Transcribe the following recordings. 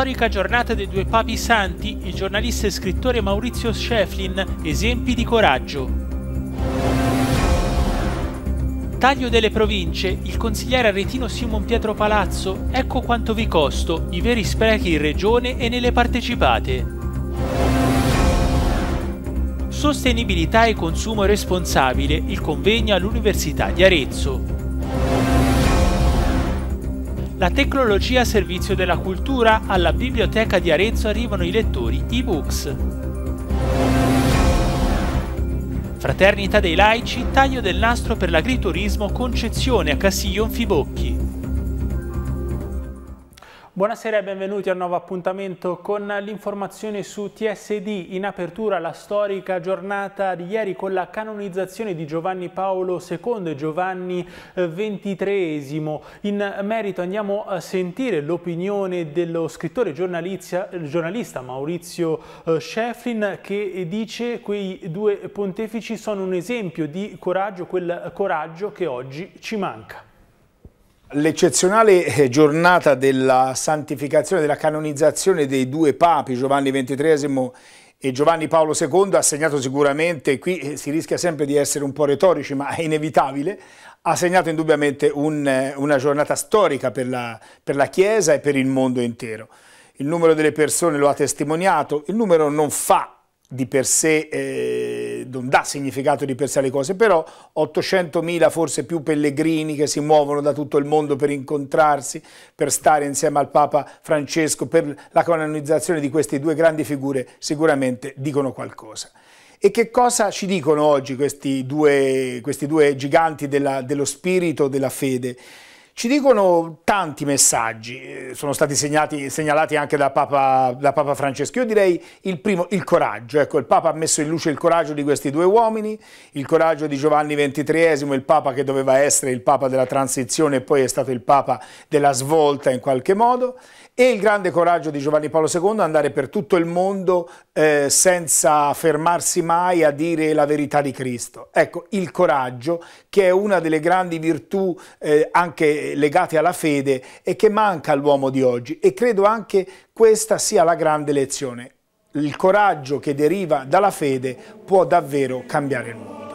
storica giornata dei due papi santi, il giornalista e scrittore Maurizio Scheflin, esempi di coraggio. Taglio delle province, il consigliere arretino Simon Pietro Palazzo, ecco quanto vi costo, i veri sprechi in regione e nelle partecipate. Sostenibilità e consumo responsabile, il convegno all'Università di Arezzo. La tecnologia a servizio della cultura, alla biblioteca di Arezzo arrivano i lettori e-books. Fraternità dei laici, taglio del nastro per l'agriturismo, concezione a Cassillon Fibocchi. Buonasera e benvenuti a un nuovo appuntamento con l'informazione su TSD. In apertura la storica giornata di ieri con la canonizzazione di Giovanni Paolo II e Giovanni XXIII. Eh, In merito andiamo a sentire l'opinione dello scrittore giornalista Maurizio eh, Scheflin che dice che quei due pontefici sono un esempio di coraggio, quel coraggio che oggi ci manca. L'eccezionale eh, giornata della santificazione, della canonizzazione dei due papi, Giovanni XXIII e Giovanni Paolo II, ha segnato sicuramente, qui eh, si rischia sempre di essere un po' retorici, ma è inevitabile, ha segnato indubbiamente un, eh, una giornata storica per la, per la Chiesa e per il mondo intero. Il numero delle persone lo ha testimoniato, il numero non fa di per sé... Eh, non dà significato di per sé alle cose, però 800.000 forse più pellegrini che si muovono da tutto il mondo per incontrarsi, per stare insieme al Papa Francesco, per la canonizzazione di queste due grandi figure sicuramente dicono qualcosa. E che cosa ci dicono oggi questi due, questi due giganti della, dello spirito, della fede? Ci dicono tanti messaggi, eh, sono stati segnati, segnalati anche da Papa, da Papa, Francesco. Io direi il primo, il coraggio. Ecco, il Papa ha messo in luce il coraggio di questi due uomini, il coraggio di Giovanni XXIII, il Papa che doveva essere il Papa della transizione e poi è stato il Papa della svolta in qualche modo, e il grande coraggio di Giovanni Paolo II andare per tutto il mondo eh, senza fermarsi mai a dire la verità di Cristo. Ecco, il coraggio che è una delle grandi virtù eh, anche eh, legate alla fede e che manca all'uomo di oggi e credo anche questa sia la grande lezione. Il coraggio che deriva dalla fede può davvero cambiare il mondo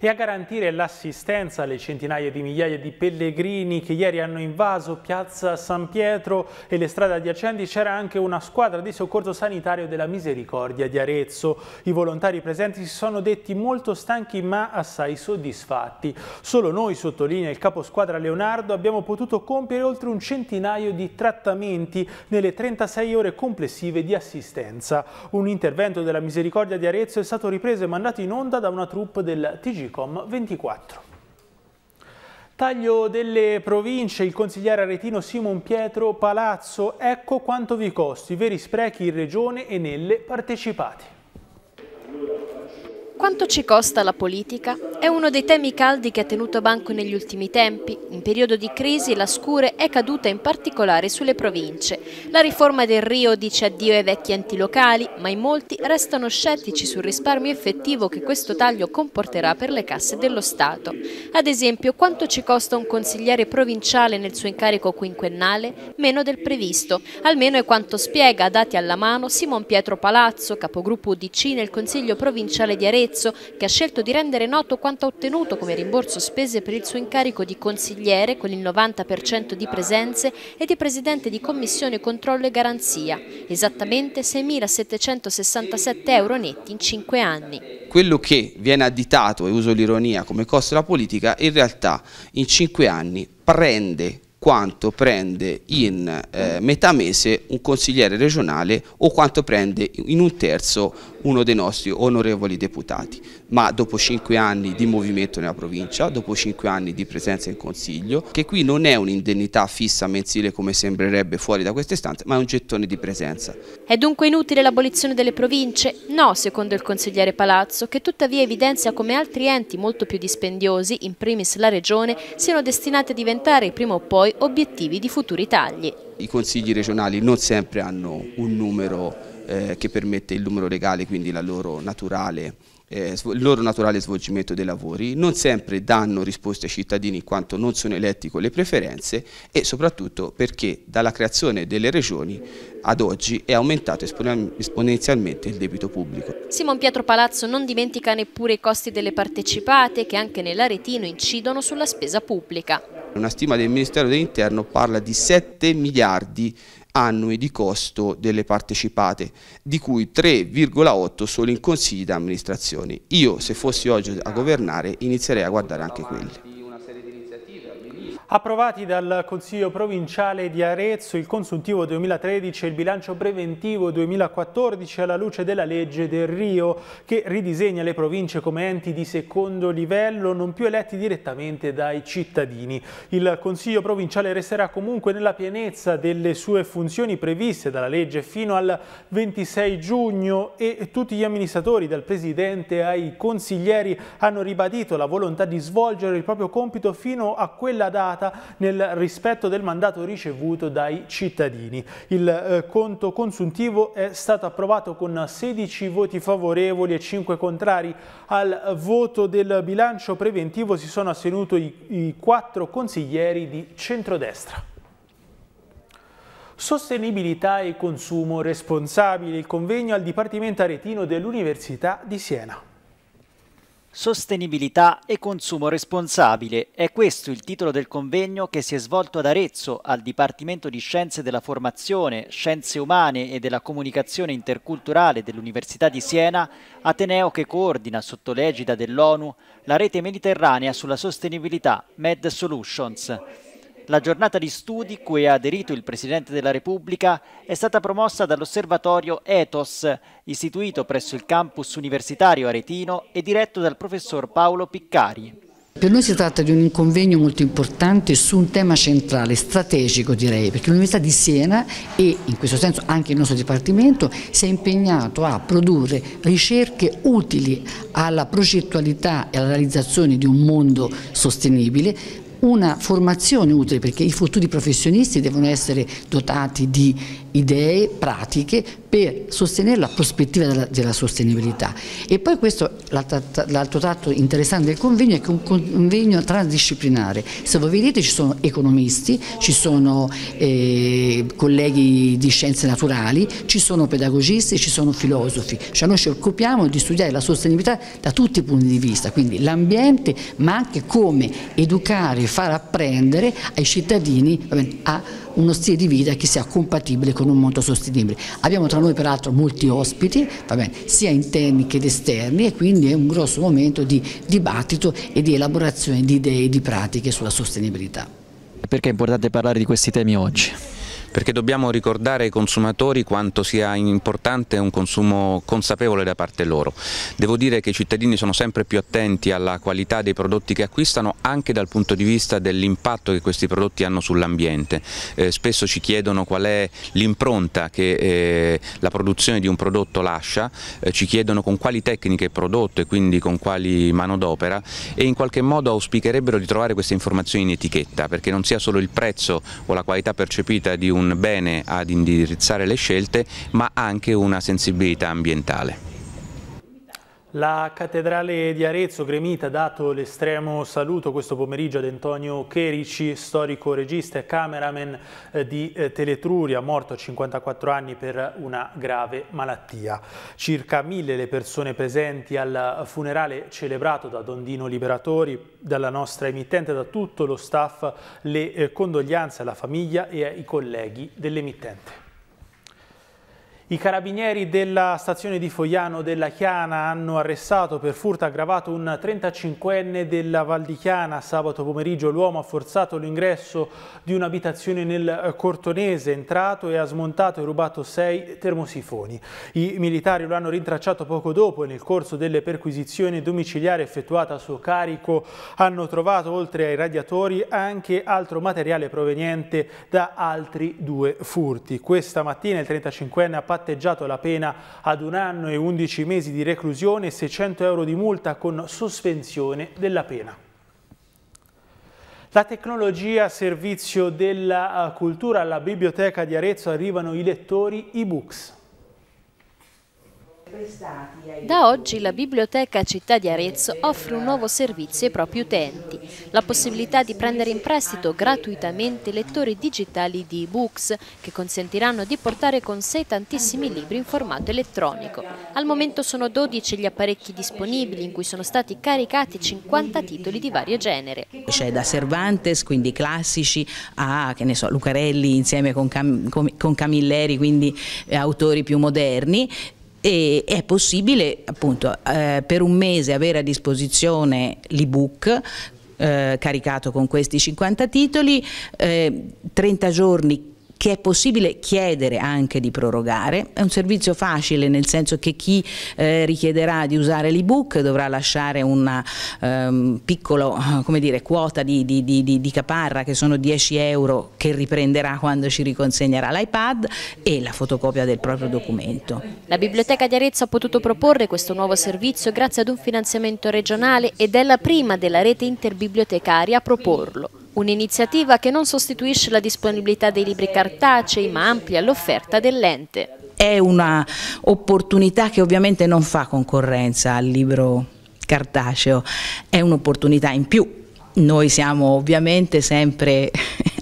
e a garantire l'assistenza alle centinaia di migliaia di pellegrini che ieri hanno invaso Piazza San Pietro e le strade adiacenti c'era anche una squadra di soccorso sanitario della Misericordia di Arezzo. I volontari presenti si sono detti molto stanchi ma assai soddisfatti. Solo noi, sottolinea il capo squadra Leonardo, abbiamo potuto compiere oltre un centinaio di trattamenti nelle 36 ore complessive di assistenza. Un intervento della Misericordia di Arezzo è stato ripreso e mandato in onda da una troupe del TG Digicom 24. Taglio delle province, il consigliere aretino Simon Pietro Palazzo, ecco quanto vi costi i veri sprechi in regione e nelle partecipate. Quanto ci costa la politica? È uno dei temi caldi che ha tenuto banco negli ultimi tempi. In periodo di crisi la scure è caduta in particolare sulle province. La riforma del Rio dice addio ai vecchi enti locali, ma in molti restano scettici sul risparmio effettivo che questo taglio comporterà per le casse dello Stato. Ad esempio, quanto ci costa un consigliere provinciale nel suo incarico quinquennale? Meno del previsto. Almeno è quanto spiega, dati alla mano, Simon Pietro Palazzo, capogruppo UDC nel Consiglio Provinciale di Arezzo, Arezzo che ha scelto di rendere noto quanto ha ottenuto come rimborso spese per il suo incarico di consigliere con il 90% di presenze e di presidente di commissione controllo e garanzia, esattamente 6.767 euro netti in 5 anni quello che viene additato, e uso l'ironia, come costo della politica, in realtà in cinque anni prende quanto prende in eh, metà mese un consigliere regionale o quanto prende in un terzo uno dei nostri onorevoli deputati, ma dopo cinque anni di movimento nella provincia, dopo cinque anni di presenza in Consiglio, che qui non è un'indennità fissa mensile come sembrerebbe fuori da queste stanze, ma è un gettone di presenza. È dunque inutile l'abolizione delle province? No, secondo il consigliere Palazzo, che tuttavia evidenzia come altri enti molto più dispendiosi, in primis la Regione, siano destinati a diventare prima o poi obiettivi di futuri tagli. I consigli regionali non sempre hanno un numero eh, che permette il numero legale, quindi loro naturale, eh, il loro naturale svolgimento dei lavori, non sempre danno risposte ai cittadini in quanto non sono eletti con le preferenze e soprattutto perché dalla creazione delle regioni ad oggi è aumentato esponenzialmente il debito pubblico. Simon Pietro Palazzo non dimentica neppure i costi delle partecipate che anche nell'Aretino incidono sulla spesa pubblica. Una stima del Ministero dell'Interno parla di 7 miliardi di annui di costo delle partecipate, di cui 3,8 solo in consigli di amministrazione. Io se fossi oggi a governare inizierei a guardare anche quelli. Approvati dal Consiglio Provinciale di Arezzo il consuntivo 2013 e il bilancio preventivo 2014 alla luce della legge del Rio che ridisegna le province come enti di secondo livello non più eletti direttamente dai cittadini. Il Consiglio Provinciale resterà comunque nella pienezza delle sue funzioni previste dalla legge fino al 26 giugno e tutti gli amministratori dal Presidente ai consiglieri hanno ribadito la volontà di svolgere il proprio compito fino a quella data applicata nel rispetto del mandato ricevuto dai cittadini. Il eh, conto consuntivo è stato approvato con 16 voti favorevoli e 5 contrari. Al voto del bilancio preventivo si sono assenuto i, i 4 consiglieri di centrodestra. Sostenibilità e consumo responsabile, il convegno al Dipartimento Aretino dell'Università di Siena. Sostenibilità e consumo responsabile. È questo il titolo del convegno che si è svolto ad Arezzo, al Dipartimento di Scienze della Formazione, Scienze Umane e della Comunicazione Interculturale dell'Università di Siena, Ateneo che coordina sotto l'egida dell'ONU la rete mediterranea sulla sostenibilità Med Solutions. La giornata di studi cui ha aderito il Presidente della Repubblica è stata promossa dall'osservatorio ETOS, istituito presso il campus universitario aretino e diretto dal professor Paolo Piccari. Per noi si tratta di un convegno molto importante su un tema centrale, strategico direi, perché l'Università di Siena e in questo senso anche il nostro Dipartimento si è impegnato a produrre ricerche utili alla progettualità e alla realizzazione di un mondo sostenibile, una formazione utile perché i futuri professionisti devono essere dotati di idee, pratiche per sostenere la prospettiva della, della sostenibilità. E poi questo, l'altro tratto interessante del convegno è che è un convegno transdisciplinare. Se voi vedete ci sono economisti, ci sono eh, colleghi di scienze naturali, ci sono pedagogisti, ci sono filosofi. Cioè noi ci occupiamo di studiare la sostenibilità da tutti i punti di vista, quindi l'ambiente, ma anche come educare, far apprendere ai cittadini bene, a uno stile di vita che sia compatibile con un mondo sostenibile. Abbiamo tra noi peraltro molti ospiti, bene, sia interni che esterni e quindi è un grosso momento di dibattito e di elaborazione di idee e di pratiche sulla sostenibilità. Perché è importante parlare di questi temi oggi? perché dobbiamo ricordare ai consumatori quanto sia importante un consumo consapevole da parte loro. Devo dire che i cittadini sono sempre più attenti alla qualità dei prodotti che acquistano anche dal punto di vista dell'impatto che questi prodotti hanno sull'ambiente. Eh, spesso ci chiedono qual è l'impronta che eh, la produzione di un prodotto lascia, eh, ci chiedono con quali tecniche è prodotto e quindi con quali manodopera e in qualche modo auspicherebbero di trovare queste informazioni in etichetta perché non sia solo il prezzo o la qualità percepita di un un bene ad indirizzare le scelte ma anche una sensibilità ambientale. La cattedrale di Arezzo, gremita, ha dato l'estremo saluto questo pomeriggio ad Antonio Cherici, storico regista e cameraman eh, di eh, Teletruria, morto a 54 anni per una grave malattia. Circa mille le persone presenti al funerale celebrato da Dondino Liberatori, dalla nostra emittente, da tutto lo staff, le eh, condoglianze alla famiglia e ai colleghi dell'emittente. I carabinieri della stazione di Fogliano della Chiana hanno arrestato per furto aggravato un 35enne della Val di Chiana. Sabato pomeriggio l'uomo ha forzato l'ingresso di un'abitazione nel eh, Cortonese, è entrato e ha smontato e rubato sei termosifoni. I militari lo hanno rintracciato poco dopo e nel corso delle perquisizioni domiciliari effettuate a suo carico hanno trovato oltre ai radiatori anche altro materiale proveniente da altri due furti. Questa mattina il 35enne ha patteggiato la pena ad un anno e 11 mesi di reclusione e 600 euro di multa con sospensione della pena. La tecnologia a servizio della eh, cultura alla Biblioteca di Arezzo arrivano i lettori e-books. Da oggi la Biblioteca Città di Arezzo offre un nuovo servizio ai propri utenti, la possibilità di prendere in prestito gratuitamente lettori digitali di e-books che consentiranno di portare con sé tantissimi libri in formato elettronico. Al momento sono 12 gli apparecchi disponibili in cui sono stati caricati 50 titoli di vario genere. C'è da Cervantes, quindi classici, a so, Lucarelli insieme con, Cam con Camilleri, quindi eh, autori più moderni, e è possibile appunto eh, per un mese avere a disposizione l'ebook eh, caricato con questi 50 titoli, eh, 30 giorni che è possibile chiedere anche di prorogare, è un servizio facile nel senso che chi eh, richiederà di usare l'ebook dovrà lasciare una ehm, piccola eh, dire, quota di, di, di, di, caparra che sono 10 euro che riprenderà quando ci riconsegnerà l'iPad e la fotocopia del proprio documento. La Biblioteca di Arezzo ha potuto proporre questo nuovo servizio grazie ad un finanziamento regionale ed è la prima della rete interbibliotecaria a proporlo. Un'iniziativa che non sostituisce la disponibilità dei libri cartacei ma amplia l'offerta dell'ente. È un'opportunità che ovviamente non fa concorrenza al libro cartaceo, è un'opportunità in più. Noi siamo ovviamente sempre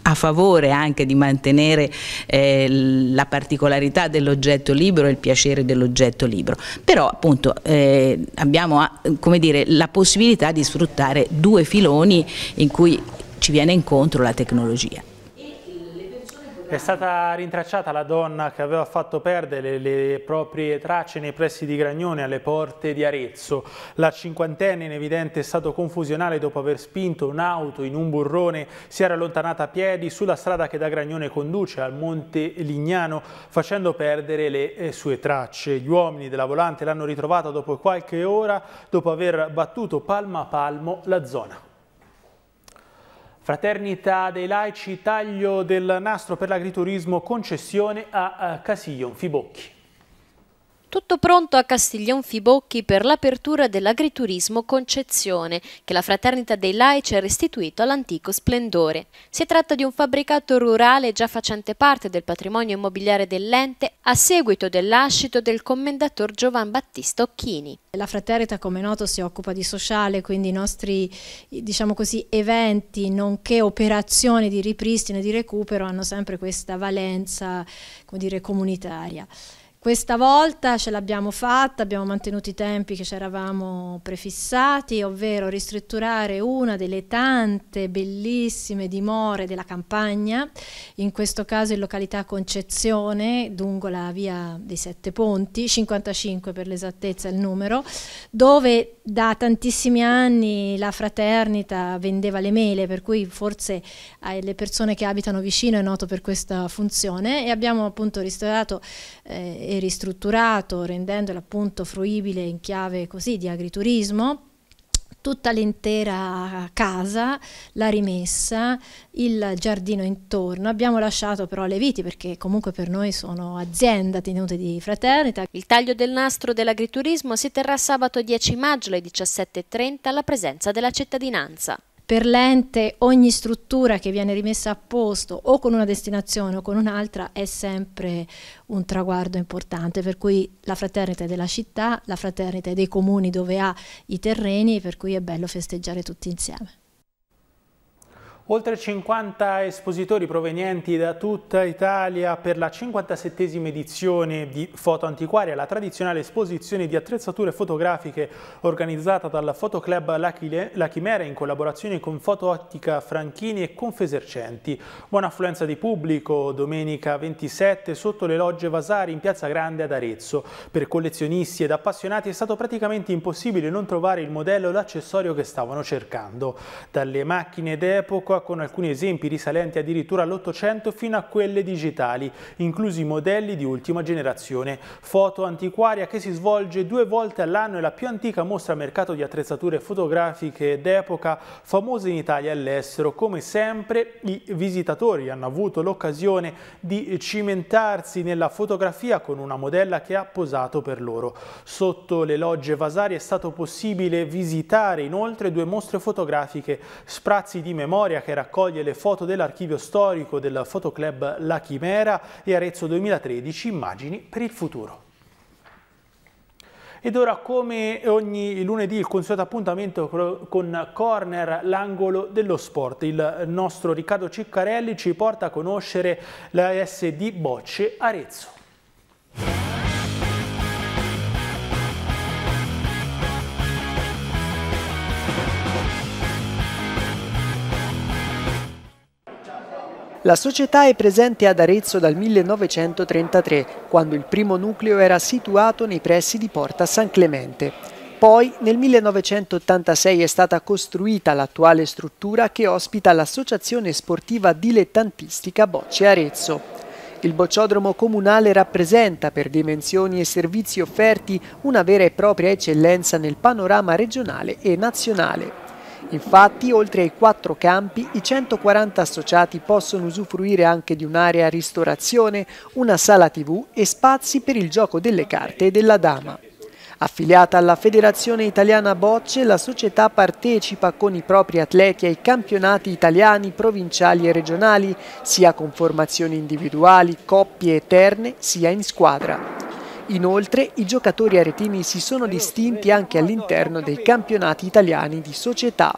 a favore anche di mantenere eh, la particolarità dell'oggetto libro e il piacere dell'oggetto libro, però appunto eh, abbiamo dire, la possibilità di sfruttare due filoni in cui ci viene incontro la tecnologia. È stata rintracciata la donna che aveva fatto perdere le proprie tracce nei pressi di Gragnone alle porte di Arezzo. La cinquantenne in evidente stato confusionale dopo aver spinto un'auto in un burrone si era allontanata a piedi sulla strada che da Gragnone conduce al Monte Lignano facendo perdere le eh, sue tracce. Gli uomini della volante l'hanno ritrovata dopo qualche ora dopo aver battuto palmo a palmo la zona. Fraternità dei laici, taglio del nastro per l'agriturismo, concessione a eh, Casiglion Fibocchi. Tutto pronto a Castiglionfibocchi per l'apertura dell'agriturismo Concezione, che la Fraternita dei Laici ha restituito all'antico splendore. Si tratta di un fabbricato rurale già facente parte del patrimonio immobiliare dell'ente a seguito dell'ascito del commendator Giovan Battista Occhini. La Fraternita, come noto, si occupa di sociale, quindi i nostri diciamo così, eventi, nonché operazioni di ripristino e di recupero, hanno sempre questa valenza dire, comunitaria. Questa volta ce l'abbiamo fatta, abbiamo mantenuto i tempi che ci eravamo prefissati, ovvero ristrutturare una delle tante bellissime dimore della campagna, in questo caso in località Concezione, lungo la via dei Sette Ponti, 55 per l'esattezza il numero, dove da tantissimi anni la fraternita vendeva le mele, per cui forse alle persone che abitano vicino è noto per questa funzione e abbiamo appunto ristorato eh, ristrutturato, rendendolo appunto fruibile in chiave così di agriturismo, tutta l'intera casa, la rimessa, il giardino intorno. Abbiamo lasciato però le viti perché comunque per noi sono azienda tenute di fraternità. Il taglio del nastro dell'agriturismo si terrà sabato 10 maggio alle 17.30 alla presenza della cittadinanza per l'ente ogni struttura che viene rimessa a posto o con una destinazione o con un'altra è sempre un traguardo importante, per cui la fraternita è della città, la fraternita è dei comuni dove ha i terreni, per cui è bello festeggiare tutti insieme. Oltre 50 espositori provenienti da tutta Italia per la 57esima edizione di Foto Antiquaria, la tradizionale esposizione di attrezzature fotografiche organizzata dal Fotoclub La Chimera in collaborazione con Foto Ottica Franchini e Confesercenti. Buona affluenza di pubblico domenica 27 sotto le logge Vasari in Piazza Grande ad Arezzo. Per collezionisti ed appassionati è stato praticamente impossibile non trovare il modello e l'accessorio che stavano cercando. Dalle macchine d'epoca lingua con alcuni esempi risalenti addirittura all'Ottocento fino a quelle digitali, inclusi i modelli di ultima generazione. Foto antiquaria che si svolge due volte all'anno e la più antica mostra mercato di attrezzature fotografiche d'epoca famose in Italia e all'estero. Come sempre i visitatori hanno avuto l'occasione di cimentarsi nella fotografia con una modella che ha posato per loro. Sotto le logge Vasari è stato possibile visitare inoltre due mostre fotografiche, sprazzi di memoria che raccoglie le foto dell'archivio storico del fotoclub La Chimera e Arezzo 2013 immagini per il futuro. Ed ora come ogni lunedì il consueto appuntamento con Corner, l'angolo dello sport. Il nostro Riccardo Ciccarelli ci porta a conoscere la SD Bocce Arezzo. La società è presente ad Arezzo dal 1933, quando il primo nucleo era situato nei pressi di Porta San Clemente. Poi nel 1986 è stata costruita l'attuale struttura che ospita l'associazione sportiva dilettantistica Bocce Arezzo. Il bocciodromo comunale rappresenta per dimensioni e servizi offerti una vera e propria eccellenza nel panorama regionale e nazionale. Infatti, oltre ai quattro campi, i 140 associati possono usufruire anche di un'area ristorazione, una sala tv e spazi per il gioco delle carte e della dama. Affiliata alla Federazione Italiana Bocce, la società partecipa con i propri atleti ai campionati italiani, provinciali e regionali, sia con formazioni individuali, coppie eterne, sia in squadra. Inoltre i giocatori aretini si sono distinti anche all'interno dei campionati italiani di società.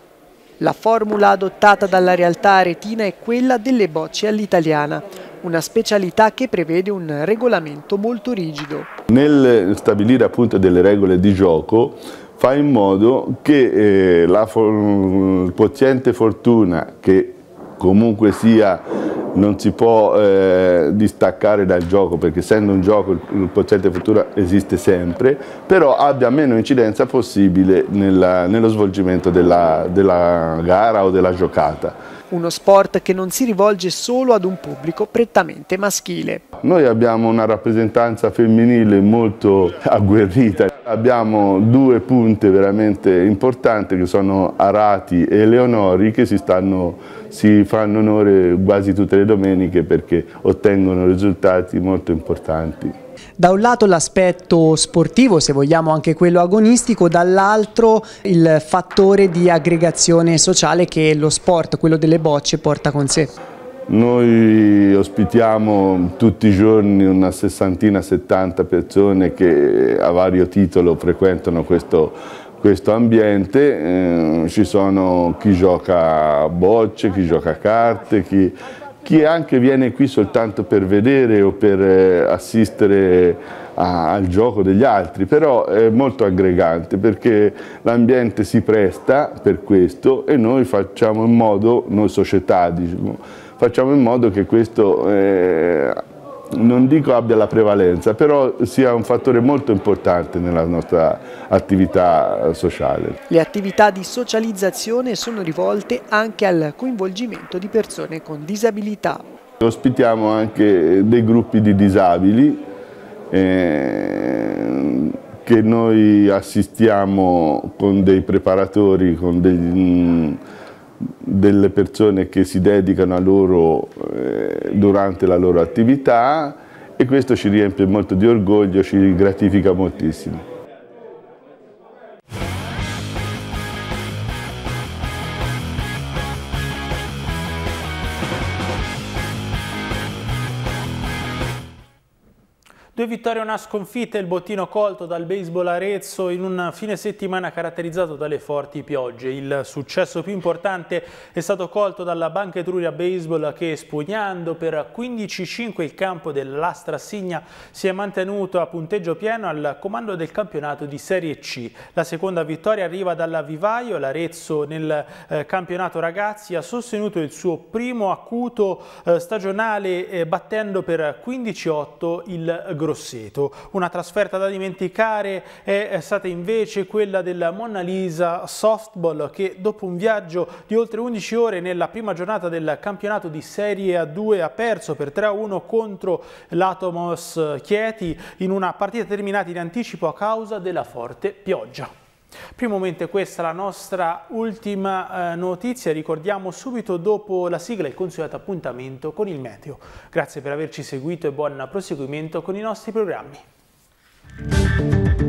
La formula adottata dalla realtà aretina è quella delle bocce all'italiana, una specialità che prevede un regolamento molto rigido. Nel stabilire appunto delle regole di gioco fa in modo che eh, la for quoziente fortuna che comunque sia non si può eh, distaccare dal gioco perché essendo un gioco il quoziente futuro esiste sempre però abbia meno incidenza possibile nella, nello svolgimento della, della gara o della giocata uno sport che non si rivolge solo ad un pubblico prettamente maschile. Noi abbiamo una rappresentanza femminile molto agguerrita, abbiamo due punte veramente importanti che sono Arati e Leonori che si stanno si fanno onore quasi tutte le domeniche perché ottengono risultati molto importanti. Da un lato l'aspetto sportivo, se vogliamo anche quello agonistico, dall'altro il fattore di aggregazione sociale che lo sport, quello delle bocce, porta con sé. Noi ospitiamo tutti i giorni una sessantina, settanta persone che a vario titolo frequentano questo questo ambiente eh, ci sono chi gioca a bocce, chi gioca a carte, chi, chi anche viene qui soltanto per vedere o per eh, assistere a, al gioco degli altri, però è molto aggregante perché l'ambiente si presta per questo e noi facciamo in modo, noi società diciamo, facciamo in modo che questo eh, non dico abbia la prevalenza, però sia un fattore molto importante nella nostra attività sociale. Le attività di socializzazione sono rivolte anche al coinvolgimento di persone con disabilità. Ospitiamo anche dei gruppi di disabili eh, che noi assistiamo con dei preparatori, con degli mm, delle persone che si dedicano a loro eh, durante la loro attività e questo ci riempie molto di orgoglio, ci gratifica moltissimo. vittoria e una sconfitta, il bottino colto dal baseball Arezzo in un fine settimana caratterizzato dalle forti piogge. Il successo più importante è stato colto dalla Banca Etruria Baseball che spugnando per 15-5 il campo dell'Astra Signa si è mantenuto a punteggio pieno al comando del campionato di Serie C. La seconda vittoria arriva dalla Vivaio, l'Arezzo nel eh, campionato ragazzi ha sostenuto il suo primo acuto eh, stagionale eh, battendo per 15-8 il Grossino. Grosseto. Una trasferta da dimenticare è stata invece quella della Mona Lisa Softball che dopo un viaggio di oltre 11 ore nella prima giornata del campionato di Serie A2 ha perso per 3-1 contro l'Atomos Chieti in una partita terminata in anticipo a causa della forte pioggia. Primo momento è la nostra ultima eh, notizia, ricordiamo subito dopo la sigla il consueto appuntamento con il meteo. Grazie per averci seguito e buon proseguimento con i nostri programmi.